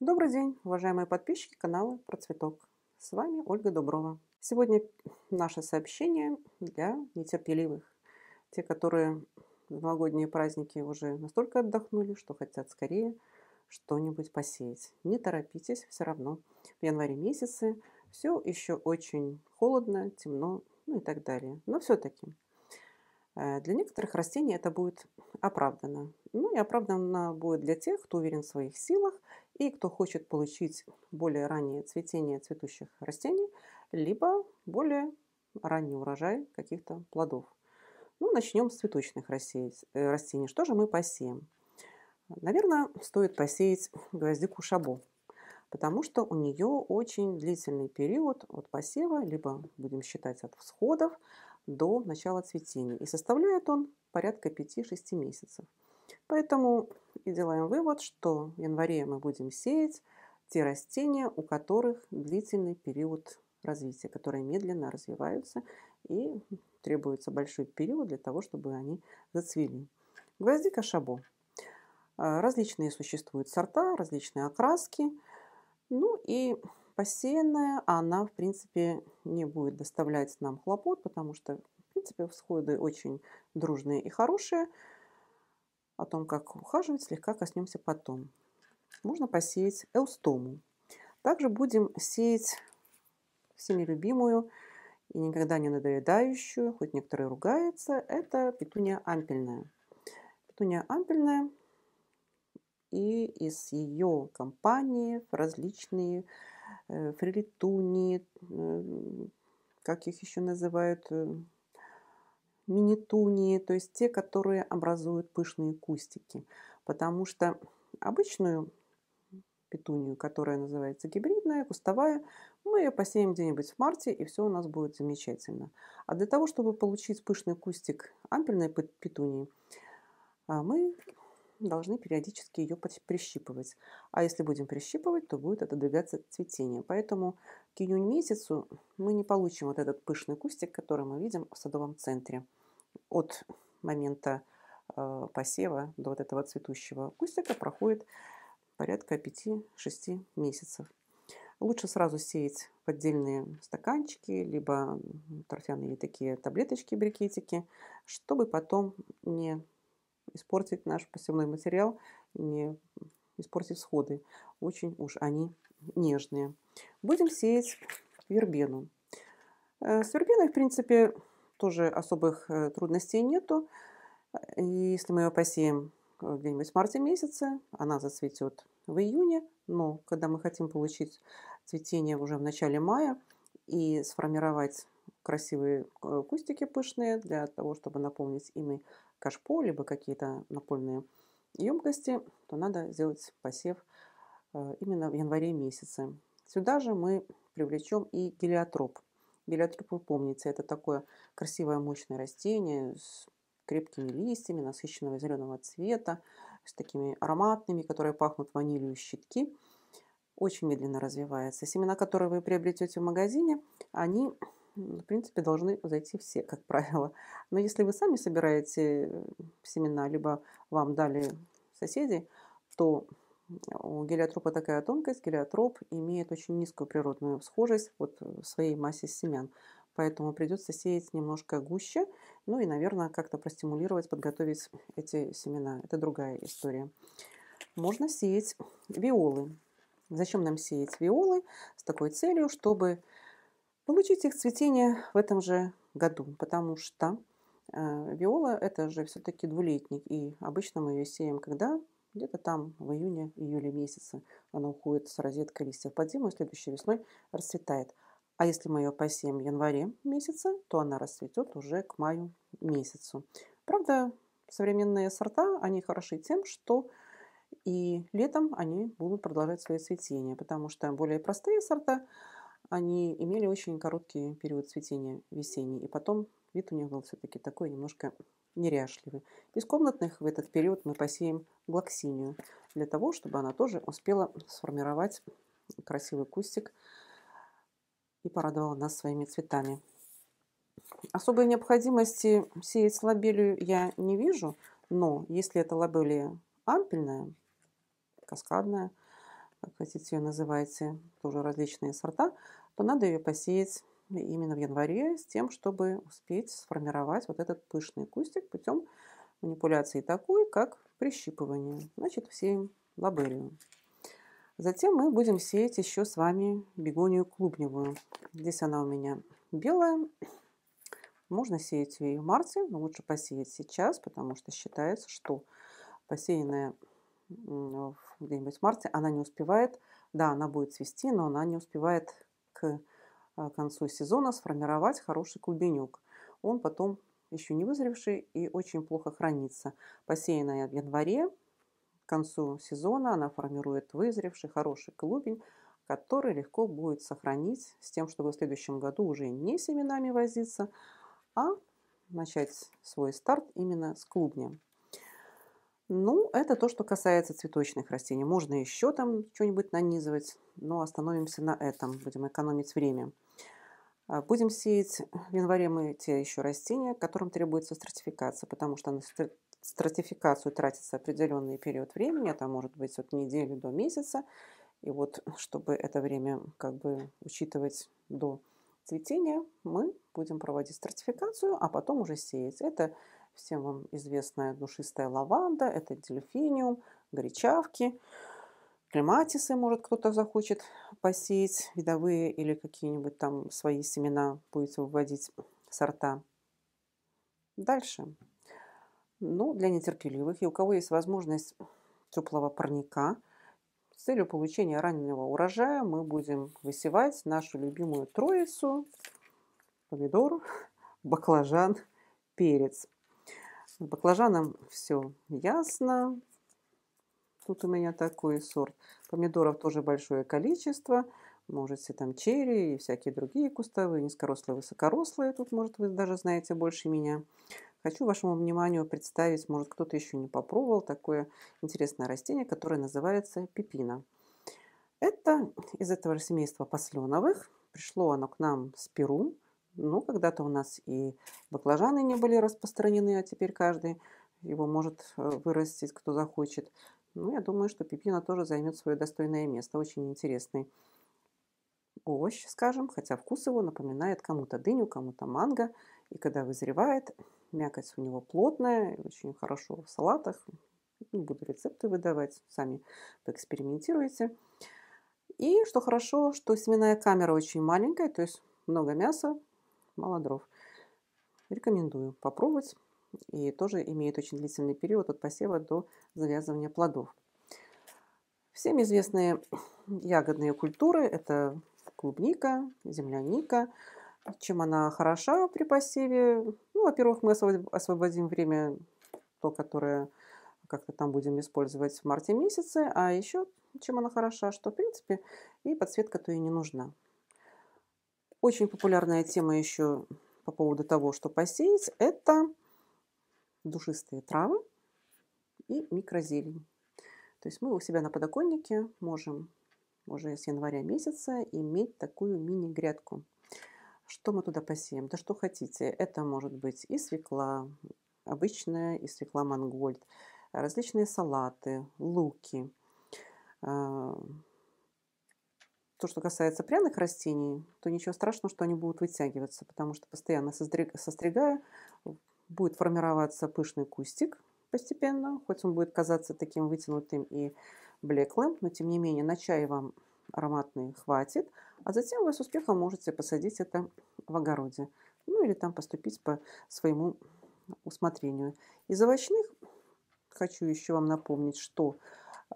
Добрый день, уважаемые подписчики канала Про Цветок. С вами Ольга Дуброва. Сегодня наше сообщение для нетерпеливых. Те, которые в новогодние праздники уже настолько отдохнули, что хотят скорее что-нибудь посеять. Не торопитесь, все равно в январе месяце все еще очень холодно, темно, ну и так далее. Но все-таки э, для некоторых растений это будет оправдано. Ну и оправдано будет для тех, кто уверен в своих силах и кто хочет получить более раннее цветение цветущих растений, либо более ранний урожай каких-то плодов. Ну, начнем с цветочных э, растений. Что же мы посеем? Наверное, стоит посеять гвоздику шабо, потому что у нее очень длительный период от посева, либо будем считать от всходов, до начала цветения. И составляет он порядка 5-6 месяцев. Поэтому и делаем вывод, что в январе мы будем сеять те растения, у которых длительный период развития, которые медленно развиваются и требуется большой период для того, чтобы они зацвели. Гвоздика шабо. А, различные существуют сорта, различные окраски. Ну и посеянная она, в принципе, не будет доставлять нам хлопот, потому что, в принципе, всходы очень дружные и хорошие – о том, как ухаживать, слегка коснемся потом. Можно посеять эустому. Также будем сеять всеми любимую и никогда не надоедающую, хоть некоторые ругаются, это петуния ампельная. Петуния ампельная, и из ее компании различные э, э, как их еще называют, э, мини-тунии, то есть те, которые образуют пышные кустики. Потому что обычную петунию, которая называется гибридная, кустовая, мы ее посеем где-нибудь в марте, и все у нас будет замечательно. А для того, чтобы получить пышный кустик ампельной петунии, а, мы должны периодически ее прищипывать. А если будем прищипывать, то будет отодвигаться цветение. Поэтому к июнь месяцу мы не получим вот этот пышный кустик, который мы видим в садовом центре от момента э, посева до вот этого цветущего кустика проходит порядка 5-6 месяцев. Лучше сразу сеять в отдельные стаканчики, либо торфяные такие таблеточки, брикетики, чтобы потом не испортить наш посевной материал, не испортить всходы. Очень уж они нежные. Будем сеять вербену. Э, с вербеной, в принципе, тоже особых э, трудностей нету. если мы ее посеем э, где-нибудь в марте месяце, она зацветет в июне, но когда мы хотим получить цветение уже в начале мая и сформировать красивые э, кустики пышные для того, чтобы наполнить ими кашпо, либо какие-то напольные емкости, то надо сделать посев именно в январе месяце. Сюда же мы привлечем и гелиотроп. Белиотропу помнится, это такое красивое мощное растение с крепкими листьями, насыщенного зеленого цвета, с такими ароматными, которые пахнут ванилью щитки. Очень медленно развивается. Семена, которые вы приобретете в магазине, они, в принципе, должны зайти все, как правило. Но если вы сами собираете семена, либо вам дали соседи, то у гелиотропа такая тонкость. Гелиотроп имеет очень низкую природную схожесть вот э, в своей массе семян. Поэтому придется сеять немножко гуще. Ну и, наверное, как-то простимулировать, подготовить эти семена. Это другая история. Можно сеять виолы. Зачем нам сеять виолы? С такой целью, чтобы получить их цветение в этом же году. Потому что э, Виола – это же все-таки двулетник, и обычно мы ее сеем, когда где-то там в июне-июле месяце она уходит с розеткой листьев под зиму, и следующей весной расцветает. А если мы ее посеем в январе месяце, то она расцветет уже к маю месяцу. Правда, современные сорта, они хороши тем, что и летом они будут продолжать свое цветение, потому что более простые сорта, они имели очень короткий период цветения весенний, и потом вид у них был все-таки такой немножко неряшливы. Из комнатных в этот период мы посеем блоксинию, для того, чтобы она тоже успела сформировать красивый кустик и порадовала нас своими цветами. Особой необходимости сеять лобелию я не вижу, но если это лобелия ампельная, каскадная, как хотите ее называйте, тоже различные сорта, то надо ее посеять именно в январе с тем, чтобы успеть сформировать вот этот пышный кустик путем манипуляции такой, как прищипывание. Значит, сеем лабелию. Затем мы будем сеять еще с вами бегонию клубневую. Здесь она у меня белая. Можно сеять ее в марте, но лучше посеять сейчас, потому что считается, что посеянная где-нибудь в марте, она не успевает, да, она будет цвести, но она не успевает к а, к концу сезона сформировать хороший клубенек. Он потом еще не вызревший и очень плохо хранится. Посеянная в январе, к концу сезона она формирует вызревший хороший клубень, который легко будет сохранить с тем, чтобы в следующем году уже не семенами возиться, а начать свой старт именно с клубня. Ну, это то, что касается цветочных растений. Можно еще там что-нибудь нанизывать, но остановимся на этом. Будем экономить время. А, будем сеять в январе мы те еще растения, которым требуется стратификация, потому что на стратификацию тратится определенный период времени, это может быть от недели до месяца. И вот, чтобы это время как бы учитывать до цветения, мы будем проводить стратификацию, а потом уже сеять. Это всем вам известная душистая лаванда, это дельфиниум, горячавки, клематисы, может, кто-то захочет посеять, видовые или какие-нибудь там свои семена будет выводить сорта. Дальше. Ну, для нетерпеливых и у кого есть возможность теплого парника, с целью получения раннего урожая мы будем высевать нашу любимую троицу, помидор, баклажан, перец – Баклажанам все ясно. Тут у меня такой сорт. Помидоров тоже большое количество. Можете там черри и всякие другие кустовые, низкорослые, высокорослые. Тут, может, вы даже знаете больше меня. Хочу вашему вниманию представить, может, кто-то еще не попробовал, такое интересное растение, которое называется пепина. Это из этого семейства посленовых. Пришло оно к нам с Перу. Ну, когда-то у нас и баклажаны не были распространены, а теперь каждый его может э, вырастить, кто захочет. Ну, я думаю, что пепина тоже займет свое достойное место. Очень интересный овощ, скажем, хотя вкус его напоминает кому-то дыню, кому-то манго. И когда вызревает, мякоть у него плотная, очень хорошо в салатах. Не буду рецепты выдавать, сами поэкспериментируйте. И что хорошо, что семенная камера очень маленькая, то есть много мяса, мало дров. Рекомендую попробовать. И тоже имеет очень длительный период от посева до завязывания плодов. Всем известные ягодные культуры – это клубника, земляника. Чем она хороша при посеве? Ну, во-первых, мы освободим время, то, которое как-то там будем использовать в марте месяце. А еще чем она хороша, что, в принципе, и подсветка-то и не нужна. Очень популярная тема еще по поводу того, что посеять, это душистые травы и микрозелень. То есть мы у себя на подоконнике можем уже с января месяца иметь такую мини-грядку. Что мы туда посеем? Да что хотите. Это может быть и свекла обычная, и свекла мангольд, различные салаты, луки, а, то, что касается пряных растений, то ничего страшного, что они будут вытягиваться, потому что постоянно состригая, будет формироваться пышный кустик постепенно, хоть он будет казаться таким вытянутым и блеклым, но тем не менее на чай вам ароматный хватит, а затем вы с успехом можете посадить это в огороде, ну или там поступить по своему усмотрению. Из овощных хочу еще вам напомнить, что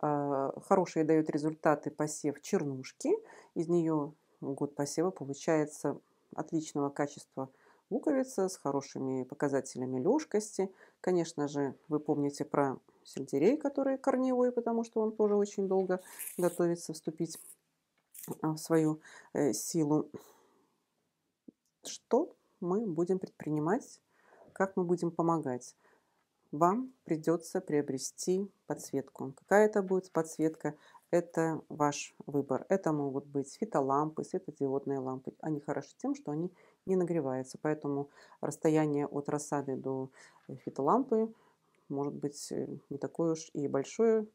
а, Хорошие дают результаты посев чернушки. Из нее год посева получается отличного качества луковица с хорошими показателями легкости Конечно же, вы помните про сельдерей, который корневой, потому что он тоже очень долго готовится вступить а, в свою э, силу. Что мы будем предпринимать, как мы будем помогать? вам придется приобрести подсветку. Какая это будет подсветка? Это ваш выбор. Это могут быть фитолампы, светодиодные лампы. Они хороши тем, что они не нагреваются. Поэтому расстояние от рассады до э, фитолампы может быть э, не такое уж и большое.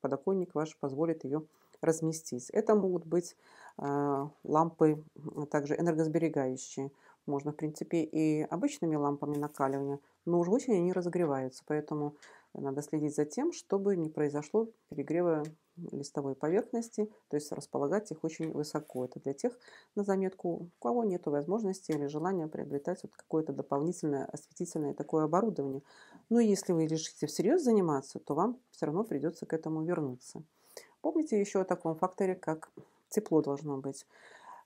Подоконник ваш позволит ее разместить. Это могут быть э, лампы а также энергосберегающие. Можно, в принципе, и обычными лампами накаливания, но уж очень они разогреваются, поэтому надо следить за тем, чтобы не произошло перегрева листовой поверхности, то есть располагать их очень высоко. Это для тех, на заметку, у кого нет возможности или желания приобретать вот какое-то дополнительное осветительное такое оборудование. Но если вы решите всерьез заниматься, то вам все равно придется к этому вернуться. Помните еще о таком факторе, как тепло должно быть.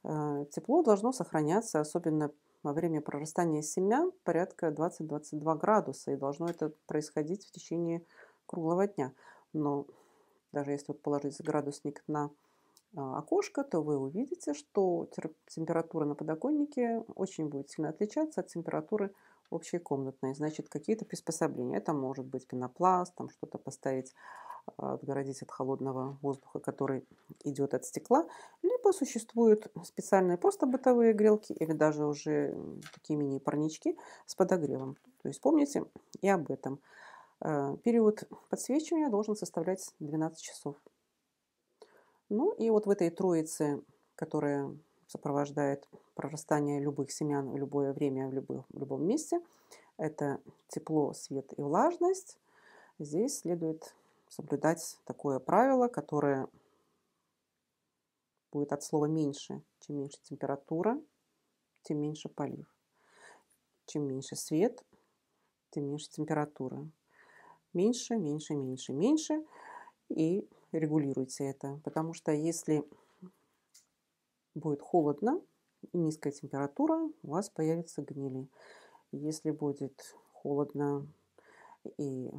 Э, тепло должно сохраняться, особенно во время прорастания семян порядка 20-22 градуса, и должно это происходить в течение круглого дня. Но даже если вот положить градусник на а, окошко, то вы увидите, что температура на подоконнике очень будет сильно отличаться от температуры общекомнатные. Значит, какие-то приспособления. Это может быть пенопласт, там что-то поставить, а, отгородить от холодного воздуха, который идет от стекла. Либо существуют специальные просто бытовые грелки или даже уже такие мини-парнички с подогревом. То есть помните и об этом. А, период подсвечивания должен составлять 12 часов. Ну и вот в этой троице, которая сопровождает прорастание любых семян в любое время, в, любых, в любом месте. Это тепло, свет и влажность. Здесь следует соблюдать такое правило, которое будет от слова меньше. Чем меньше температура, тем меньше полив. Чем меньше свет, тем меньше температура. Меньше, меньше, меньше, меньше. И регулируйте это. Потому что если будет холодно и низкая температура, у вас появятся гнили. Если будет холодно и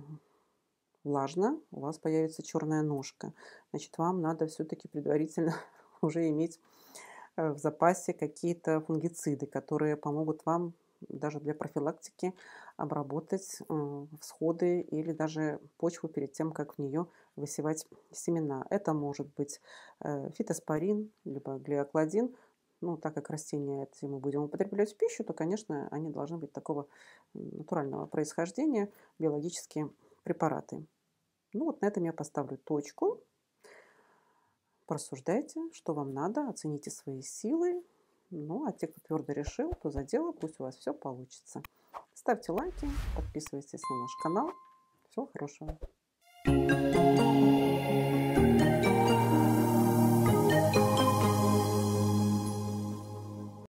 влажно, у вас появится черная ножка. Значит, вам надо все-таки предварительно уже иметь э, в запасе какие-то фунгициды, которые помогут вам даже для профилактики обработать э, всходы или даже почву перед тем, как в нее высевать семена. Это может быть э, фитоспорин, либо глиокладин. Ну, так как растения эти мы будем употреблять в пищу, то, конечно, они должны быть такого натурального происхождения, биологические препараты. Ну, вот на этом я поставлю точку. Порассуждайте, что вам надо, оцените свои силы. Ну, а те, кто твердо решил, то за дело, пусть у вас все получится. Ставьте лайки, подписывайтесь на наш канал. Всего хорошего.